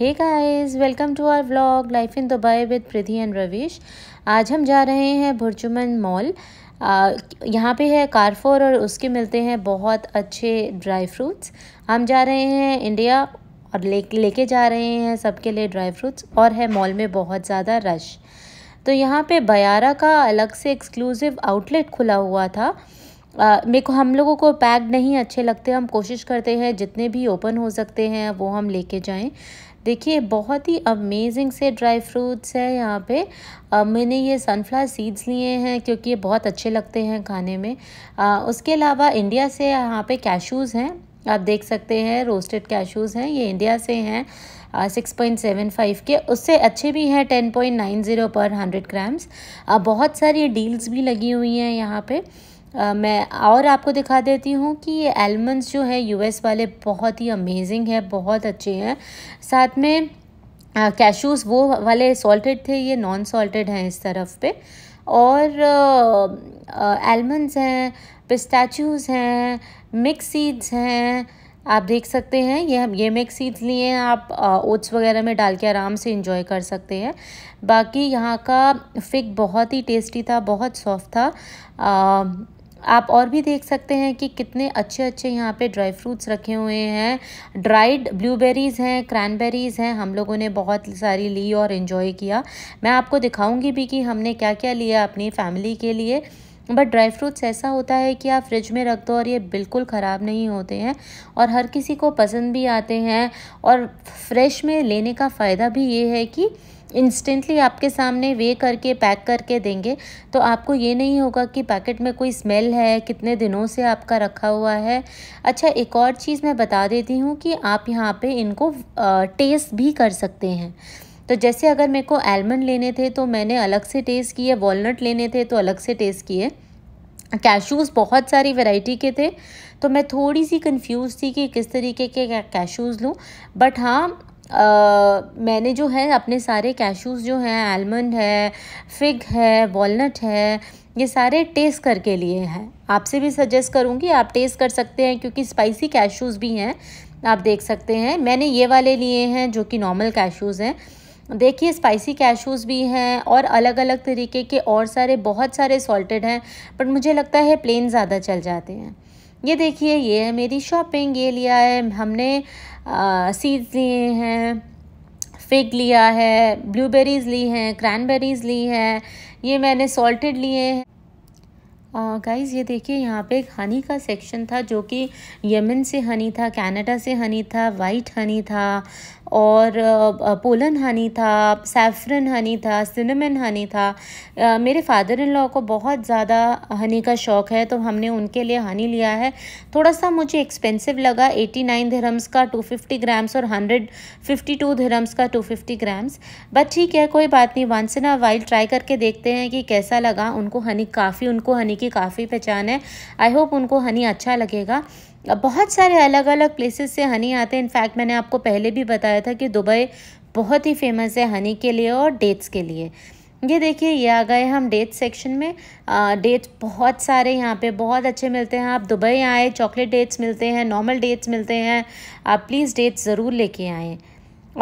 Hey guys welcome to our vlog life in Dubai with Pridhi and Ravish आज हम जा रहे हैं भुरचुमन मॉल यहाँ पे है कारफोर और उसके मिलते हैं बहुत अच्छे ड्राई फ्रूट्स हम जा रहे हैं इंडिया और ले लेके जा रहे हैं सबके लिए ड्राई फ्रूट्स और है मॉल में बहुत ज़्यादा रश तो यहाँ पे बयारा का अलग से एक्सक्लूसिव आउटलेट खुला हुआ था मेरे को हम लोगों को पैक नहीं अच्छे लगते हम कोशिश करते हैं जितने भी ओपन हो सकते हैं वो हम लेके जाएं देखिए बहुत ही अमेजिंग से ड्राई फ्रूट्स है यहाँ पे आ, मैंने ये सनफ्लावर सीड्स लिए हैं क्योंकि ये बहुत अच्छे लगते हैं खाने में आ, उसके अलावा इंडिया से यहाँ पे कैशूज़ हैं आप देख सकते हैं रोस्टेड कैशूज़ हैं ये इंडिया से हैं सिक्स पॉइंट सेवन फाइव के उससे अच्छे भी हैं टेन पॉइंट नाइन ज़ीरो पर हंड्रेड ग्राम्स बहुत सारी डील्स भी लगी हुई हैं यहाँ पर मैं और आपको दिखा देती हूँ कि ये एलमंड्स जो है यूएस वाले बहुत ही अमेजिंग है बहुत अच्छे हैं साथ में कैशूज़ वो वाले सॉल्टेड थे ये नॉन सॉल्टेड हैं इस तरफ पे और एलमंड्स हैं पिस्टैचूज हैं मिक्स सीड्स हैं आप देख सकते हैं ये हम ये मिक्स सीड्स लिए हैं आप ओट्स वगैरह में डाल के आराम से इंजॉय कर सकते हैं बाकी यहाँ का फिक बहुत ही टेस्टी था बहुत सॉफ्ट था आ, आप और भी देख सकते हैं कि कितने अच्छे अच्छे यहाँ पे ड्राई फ्रूट्स रखे हुए हैं ड्राइड ब्लूबेरीज़ हैं क्रैनबेरीज़ हैं हम लोगों ने बहुत सारी ली और इन्जॉय किया मैं आपको दिखाऊँगी भी कि हमने क्या क्या लिया अपनी फैमिली के लिए बट ड्राई फ्रूट्स ऐसा होता है कि आप फ्रिज में रख दो और ये बिल्कुल ख़राब नहीं होते हैं और हर किसी को पसंद भी आते हैं और फ्रेश में लेने का फ़ायदा भी ये है कि इंस्टेंटली आपके सामने वे करके पैक करके देंगे तो आपको ये नहीं होगा कि पैकेट में कोई स्मेल है कितने दिनों से आपका रखा हुआ है अच्छा एक और चीज़ मैं बता देती हूँ कि आप यहाँ पे इनको टेस्ट भी कर सकते हैं तो जैसे अगर मेरे को एलमंड लेने थे तो मैंने अलग से टेस्ट किए वॉलट लेने थे तो अलग से टेस्ट किए कैशूज़ बहुत सारी वैरायटी के थे तो मैं थोड़ी सी कंफ्यूज थी कि किस तरीके के कैशूज़ लूँ बट हाँ आ, मैंने जो है अपने सारे कैशूज़ जो हैं आलमंड है फिग है वॉलट है ये सारे टेस्ट करके लिए हैं आपसे भी सजेस्ट करूँगी आप टेस्ट कर सकते हैं क्योंकि स्पाइसी कैशूज़ भी हैं आप देख सकते हैं मैंने ये वाले लिए हैं जो कि नॉर्मल कैशूज़ हैं देखिए स्पाइसी कैशूज़ भी हैं और अलग अलग तरीके के और सारे बहुत सारे सॉल्टेड हैं बट मुझे लगता है प्लेन ज़्यादा चल जाते हैं ये देखिए ये है मेरी शॉपिंग ये लिया है हमने सीड्स लिए हैं फिग लिया है ब्लूबेरीज़ ली हैं क्रैनबेरीज़ ली हैं ये मैंने सॉल्टेड लिए हैं गाइज़ ये देखिए यहाँ पे एक हनी का सेक्शन था जो कि यमन से हनी था कनाडा से हनी था वाइट हनी था और पोलन हनी था सैफरन हनी था सिनेमन हनी था मेरे फादर इन लॉ को बहुत ज़्यादा हनी का शौक़ है तो हमने उनके लिए हनी लिया है थोड़ा सा मुझे एक्सपेंसिव लगा एटी नाइन धरम्स का टू फिफ्टी ग्राम्स और हंड्रेड फिफ्टी टू धरम्स का टू फिफ्टी ग्राम्स बट ठीक है कोई बात नहीं once in a while try करके देखते हैं कि कैसा लगा उनको हनी काफ़ी उनको हनी की काफ़ी पहचान है आई होप उनको हनी अच्छा लगेगा अब बहुत सारे अलग अलग प्लेसेस से हनी आते हैं इनफैक्ट मैंने आपको पहले भी बताया था कि दुबई बहुत ही फेमस है हनी के लिए और डेट्स के लिए ये देखिए ये आ गए हम डेट सेक्शन में डेट्स बहुत सारे यहाँ पे बहुत अच्छे मिलते हैं आप दुबई आए चॉकलेट डेट्स मिलते हैं नॉर्मल डेट्स मिलते हैं आप प्लीज़ डेट्स ज़रूर लेके आएँ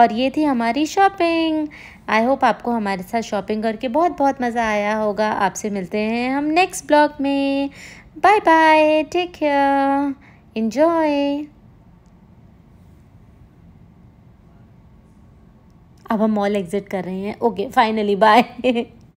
और ये थी हमारी शॉपिंग आई होप आपको हमारे साथ शॉपिंग करके बहुत बहुत मज़ा आया होगा आपसे मिलते हैं हम नेक्स्ट ब्लॉग में bye bye take care Enjoy! अब हम मॉल एग्जिट कर रहे हैं ओके फाइनली बाय